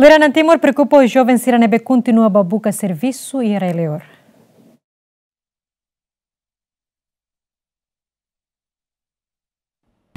Lorena Timor preocupa os jovens Siranebe continua babuca serviço e eleor.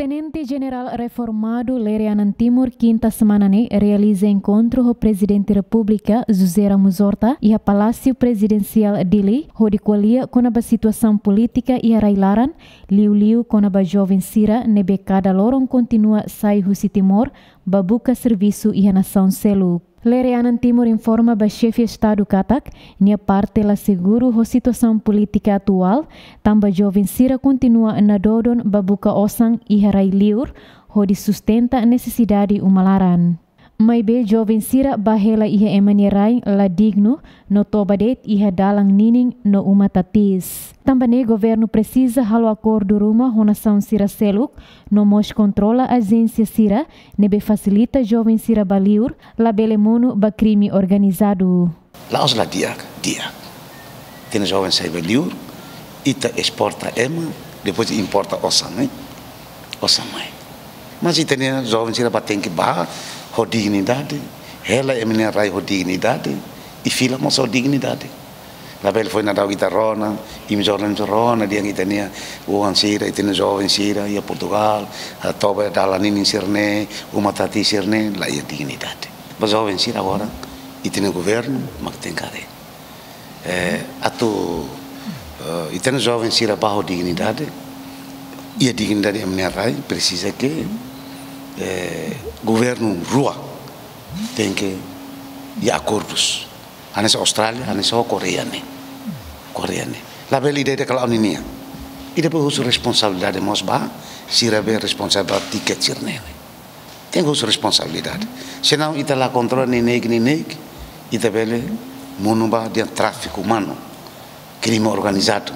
Tenente General reformado Lerianan Timur quinta semana ne realiza encontro com o Presidente da República Ramos Horta e a Palácio Presidencial Dili, onde colia com a situação política e a railaran, liu liu com a jovem Sira nebe cada loron continua sai Husi Timor, babuca serviço e a nação selu Lereanan Timur informa bahawa chefe Estado katak nia parte la seguru ho situasaun politika atual tamba jovin sira kontinua na dodon babuka osang iharai liur ho disustenta nesesidadi umalaran. Maibe joven sira bahela iha emanirai la digno no tobadet iha dalang nining no umatatis. Tambane governo precisa halo acordo ruma ronação sira seluk no mos controla agência sira nebe facilita jovem sira baliur la belemono ba crime organizado. Lá os la dia dia. Tem jovem sira baliur ita exporta ema depois importa osa né? osa mãe. Mas itania jovem sira batem que barra har dignidade. ela é minha raiz har dignidade. e filha också har dignidade. Label foi na dagi e me mi jorna jorna dia que tenia o ansira e tenia jovem sira a Portugal, a toba da la sirne, o matati sirne, lá é dignidade. mas jovem sira agora tem o governo, mas tem care. Eh, atu uh, eh, i tenia jovem sira bajo dignidade. E a dignidade é a minha raiz, precisa que é, governo rua tem que ir a acordos. Ane sa Austrália, ane sa Coreia, né? Coreia, né? Lá La bela ideia daquela uninia. E depois a responsabilidade de nós, se rebe responsabilidade de que tir, né? Tem a responsabilidade. Senão, ita tá lá controla nem neg, nem neg, ita bela monumba de tráfico humano, crime organizado.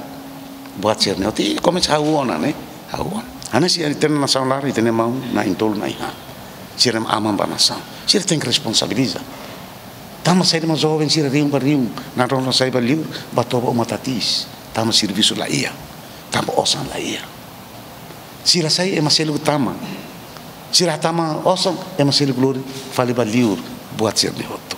Boa tir, né? E começa a rua, né? A rua. Ana si ani tenen nasa lari tenen mau na intol na iha. Si rem aman ba nasa. Si rem tenk responsabiliza. Tama sa ma joven si rem ba rium na ron na sa iba liu ba toba o matatis. Tama sirvisu la iya. Tama osan la iya. Si rasa i ema selu tama. Si rasa tama osan ema selu glori fali ba liu buat si rem hoto.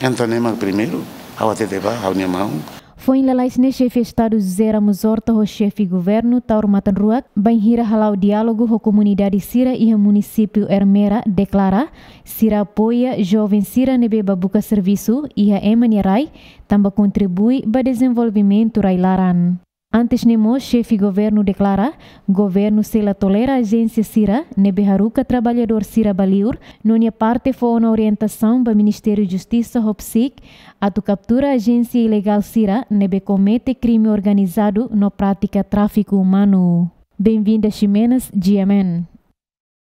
Entra nema primeiro. Hawa te deba, hawa ni amaung. Foi em lelais neste né, chefe Estado Zera Musorta, o chefe governo Tauro Matanruak, bem hira halau diálogo com a comunidade Sira e o município Ermera declara Sira apoia jovem Sira nebe né, babuca serviço e a Emani Rai também contribui para desenvolvimento Railaran. Antes nemo, chefe governo declara, governo se la tolera agência Sira, nebeharuka trabalhador Sira Baliur, é parte foi uma orientação do Ministério de Justiça Hopsik, a tu captura agência ilegal Sira, nebe comete crime organizado no prática tráfico humano. Bem-vinda Ximenas, GMN.